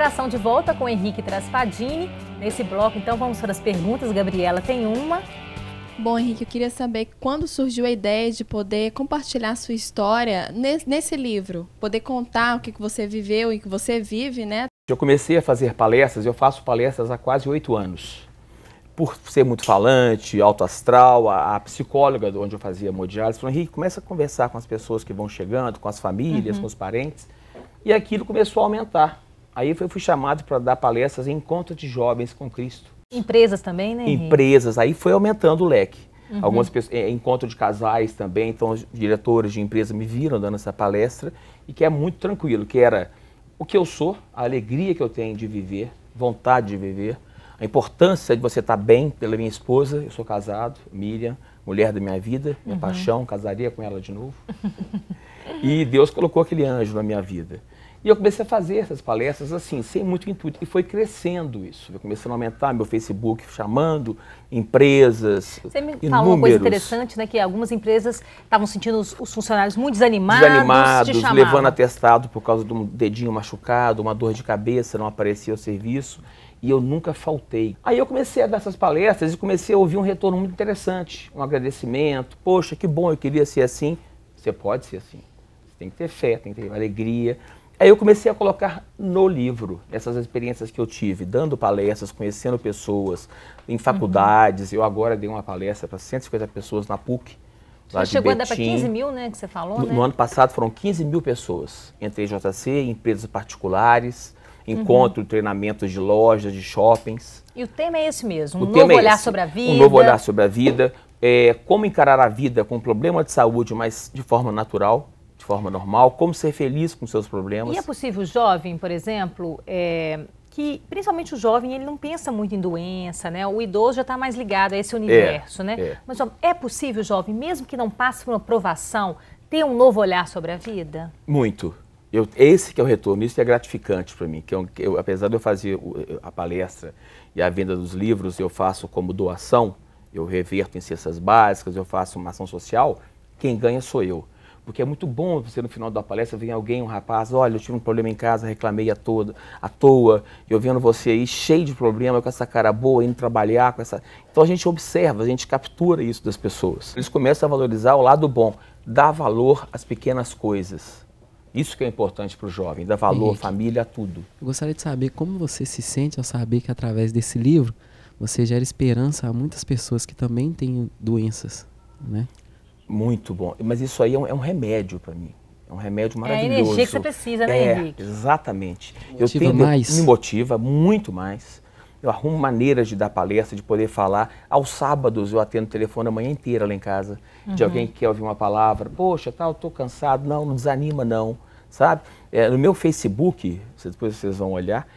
Integração de volta com Henrique Traspadini. Nesse bloco, então, vamos para as perguntas. Gabriela tem uma. Bom, Henrique, eu queria saber quando surgiu a ideia de poder compartilhar sua história nesse, livro, poder contar o que, você viveu e o que você vive, né? Eu comecei a fazer palestras, eu faço palestras há quase oito anos. Por ser muito falante, alto astral, a, a psicóloga onde eu fazia modiálise falou: Henrique, começa a conversar com as pessoas que vão chegando, com as famílias, uhum. com os parentes. E aquilo começou a aumentar. Aí eu fui chamado para dar palestras em encontros de jovens com Cristo. Empresas também, né? Empresas. Aí foi aumentando o leque. Uhum. Algumas pessoas, é, encontro de casais também, então os diretores de empresa me viram dando essa palestra e que é muito tranquilo, que era o que eu sou, a alegria que eu tenho de viver, vontade de viver, a importância de você estar tá bem pela minha esposa, eu sou casado, Miriam, mulher da minha vida, minha uhum. paixão, casaria com ela de novo. e Deus colocou aquele anjo na minha vida. E eu comecei a fazer essas palestras assim, sem muito intuito, e foi crescendo isso. Eu comecei a aumentar meu Facebook, chamando empresas. Você me falou uma coisa interessante, né? Que algumas empresas estavam sentindo os, os, funcionários muito desanimados. Desanimados, levando atestado por causa de um dedinho machucado, uma dor de cabeça, não aparecia o serviço. E eu nunca faltei. Aí eu comecei a dar essas palestras e comecei a ouvir um retorno muito interessante, um agradecimento. Poxa, que bom, eu queria ser assim. Você pode ser assim. Você tem que ter fé, tem que ter alegria Aí eu comecei a colocar no livro essas experiências que eu tive, dando palestras, conhecendo pessoas em uhum. faculdades. Uhum. Eu agora dei uma palestra para 150 pessoas na PUC. Lá você chegou Betim. a dar para 15 mil, né, que você falou, no, né? no, ano passado foram 15 mil pessoas, entre JC, empresas particulares, uhum. encontro, uhum. treinamentos de lojas, de shoppings. E o tema é esse mesmo, o um novo é olhar esse, sobre a vida. Um novo olhar sobre a vida, é, como encarar a vida com um problema de saúde, mas de forma natural forma normal, como ser feliz com seus problemas. E é possível jovem, por exemplo, é, que principalmente o jovem ele não pensa muito em doença, né? O idoso já está mais ligado a esse universo, é, né? É. Mas é possível, jovem, mesmo que não passe por uma provação, ter um novo olhar sobre a vida? Muito. Eu, esse que é o retorno, isso é gratificante para mim. Que é eu, eu, apesar de eu fazer eh, a palestra e a venda dos livros, eu faço como doação, eu reverto em cestas básicas, eu faço uma ação social, quem ganha sou eu. Porque é muito bom você, no final da palestra, vem alguém, um rapaz, olha, eu tive um problema em casa, reclamei à, toda, à toa, eu vendo você aí cheio de problema, com essa cara boa, indo trabalhar, com essa... Então a gente observa, a gente captura isso das pessoas. Eles começam a valorizar o lado bom, dá valor às pequenas coisas. Isso que é importante para o jovem, dá valor à família, a tudo. Eu gostaria de saber como você se sente ao saber que através desse livro você gera esperança a muitas pessoas que também têm doenças, né? Muito bom. Mas isso aí é um, é um remédio para mim. É um remédio maravilhoso. É a energia que você precisa, né, é, Henrique? Exatamente. Motiva eu tenho, mais. Me motiva muito mais. Eu arrumo maneiras de dar palestra, de poder falar. Aos sábados eu atendo o telefone a manhã inteira lá em casa, uhum. de alguém que quer ouvir uma palavra. Poxa, tal, tá, cansado. Não, não desanima, não. Sabe? É, no meu Facebook, depois vocês vão olhar,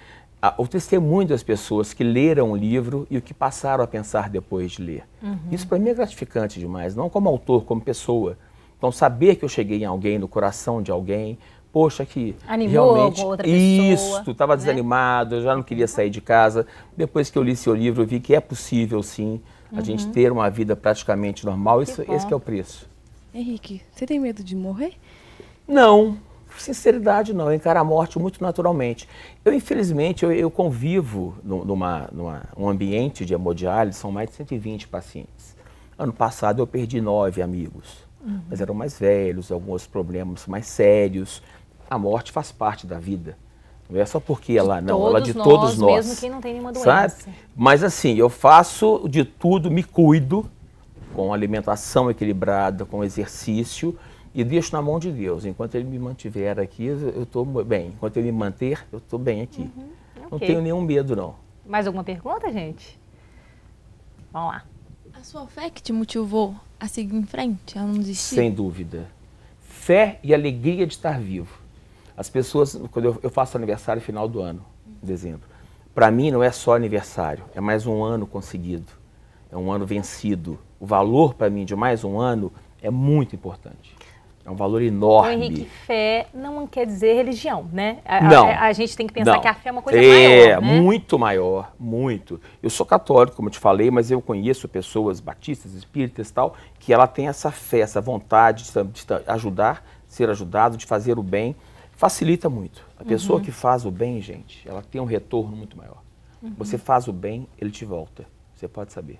a, o testemunho das pessoas que leram o livro e o que passaram a pensar depois de ler. Uhum. Isso para mim é gratificante demais, não como autor, como pessoa. Então, saber que eu cheguei em alguém, no coração de alguém, poxa, que Animou realmente outra pessoa, isso, estava né? desanimado, eu já não queria sair de casa. Depois que eu li seu livro, eu vi que é possível sim a uhum. gente ter uma vida praticamente normal. isso, esse é o preço. Henrique, você tem medo de morrer? Não, sinceridade, não. Eu encaro a morte muito naturalmente. Eu, infelizmente, eu, eu convivo numa, numa, um ambiente de hemodiálise, são mais de 120 pacientes. Ano passado eu perdi nove amigos, uhum. mas eram mais velhos, alguns problemas mais sérios. A morte faz parte da vida. Não é só porque de ela não, ela de nós, todos nós. Mesmo quem não tem nenhuma doença. Sabe? Mas assim, eu faço de tudo, me cuido com alimentação equilibrada, com exercício e deixo na mão de Deus. Enquanto Ele me mantiver aqui, eu estou bem. Enquanto Ele me manter, eu estou bem aqui. Uhum, okay. Não tenho nenhum medo, não. Mais alguma pergunta, gente? Vamos lá. A sua fé que te motivou a seguir em frente, a não desistir? Sem dúvida. Fé e alegria de estar vivo. As pessoas, quando eu, faço aniversário final do ano, em dezembro, para mim não é só aniversário, é mais um ano conseguido, é um ano vencido. O valor para mim de mais um ano é muito importante. É um valor enorme. Então, Henrique, fé não quer dizer religião, né? A, não. A, a gente tem que pensar não. que a fé é uma coisa é, maior. É, né? muito maior, muito. Eu sou católico, como eu te falei, mas eu conheço pessoas batistas, espíritas e tal, que ela tem essa fé, essa vontade de, de ajudar, ser ajudado, de fazer o bem. Facilita muito. A uhum. pessoa uhum. que faz o bem, gente, ela tem um retorno muito maior. Uhum. Você faz o bem, ele te volta. Você pode saber.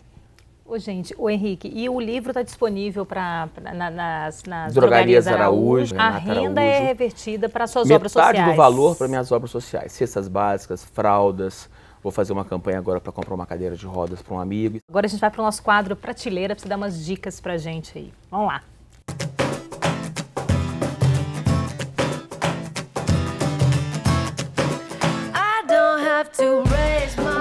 Ô, gente, o Henrique, e o livro está disponível para na, nas, nas drogarias, drogarias Araújo, Araújo. Né, a renda é Araújo. é revertida para suas Metade obras sociais. Metade do valor para minhas obras sociais. Cestas básicas, fraldas. Vou fazer uma campanha agora para comprar uma cadeira de rodas para um amigo. Agora a gente vai para o nosso quadro Prateleira para você dar umas dicas para gente aí. Vamos lá.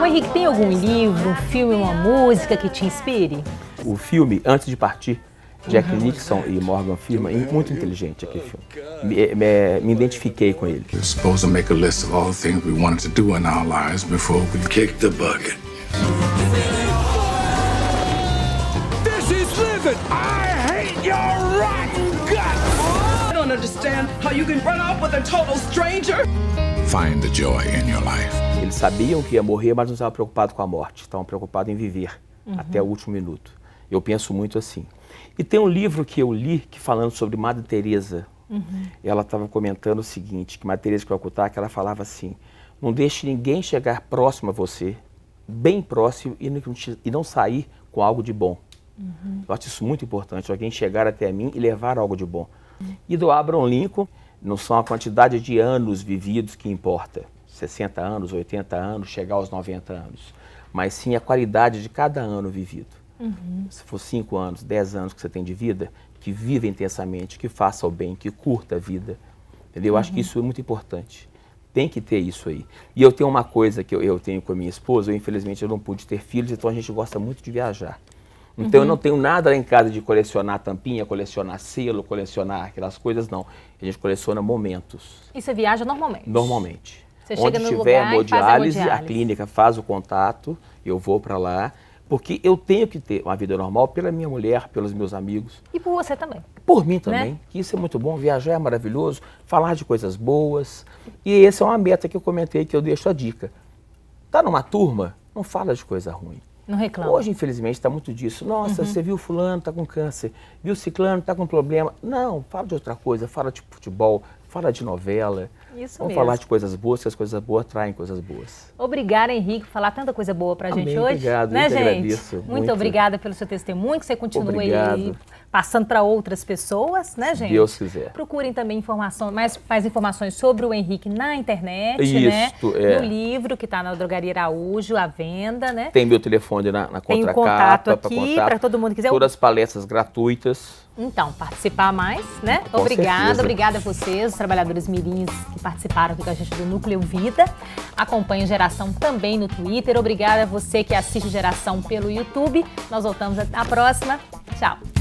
O Henrique, tem algum livro, um filme, uma música que te inspire? O filme Antes de Partir, Jack Nixon e Morgan Freeman, muito inteligente aquele filme. Me, é, me, é, me identifiquei com ele. We're supposed to make a list of all the things we wanted to do in our lives before we kick the bucket. This is living. I hate your rotten guts. I don't understand how you can run off with a total stranger. Find the joy in your life. Eles sabiam que ia morrer, mas não estavam preocupados com a morte, estavam preocupados em viver uhum. até o último minuto. Eu penso muito assim. E tem um livro que eu li que falando sobre Madre Teresa. Uhum. Ela estava comentando o seguinte, que Madre Teresa de Calcutá, que ela falava assim: "Não deixe ninguém chegar próximo a você, bem próximo e não, e não sair com algo de bom". Uhum. Eu acho isso muito importante, alguém chegar até mim e levar algo de bom. Uhum. E do Abraham Lincoln, não são a quantidade de anos vividos que importa, 60 anos, 80 anos, chegar aos 90 anos, mas sim a qualidade de cada ano vivido. Uhum. Se for 5 anos, 10 anos que você tem de vida, que viva intensamente, que faça o bem, que curta a vida. Entendeu? Eu acho que uhum. isso é muito importante. Tem que ter isso aí. E eu tenho uma coisa que eu, eu tenho com a minha esposa, eu, infelizmente eu não pude ter filhos, então a gente gosta muito de viajar. Então uhum. eu não tenho nada lá em casa de colecionar tampinha, colecionar selo, colecionar aquelas coisas, não. A gente coleciona momentos. E você viaja normalmente? Normalmente. Você Onde tiver hemodiálise, a, hemodiálise, a clínica faz o contato, eu vou para lá. Porque eu tenho que ter uma vida normal pela minha mulher, pelos meus amigos. E por você também. Por mim né? também, né? que isso é muito bom. Viajar é maravilhoso, falar de coisas boas. E essa é uma meta que eu comentei, que eu deixo a dica. Tá numa turma, não fala de coisa ruim. Não reclama. Hoje, infelizmente, está muito disso. Nossa, uhum. você viu fulano, está com câncer. Viu ciclano, está com problema. Não, fala de outra coisa. Fala de futebol, falar de novela. Isso Vamos mesmo. falar de coisas boas, que as coisas boas traem coisas boas. Obrigada, Henrique, por falar tanta coisa boa pra Amém, gente hoje. Obrigado, né, gente? muito, muito, obrigada pelo seu testemunho, que você continue aí passando para outras pessoas, né, gente? Deus quiser. Procurem também informação, mais, mais informações sobre o Henrique na internet, né? É. No livro que está na Drogaria Araújo, à venda, né? Tem meu telefone na, na contracapa. Tem contato aqui, para todo mundo que quiser. Todas as palestras gratuitas. Então, participar mais, né? Com obrigada, certeza. obrigada a vocês, os trabalhadores mirins que participaram aqui com a gente do Núcleo Vida. Acompanhe Geração também no Twitter. Obrigada a você que assiste Geração pelo YouTube. Nós voltamos na próxima. Tchau.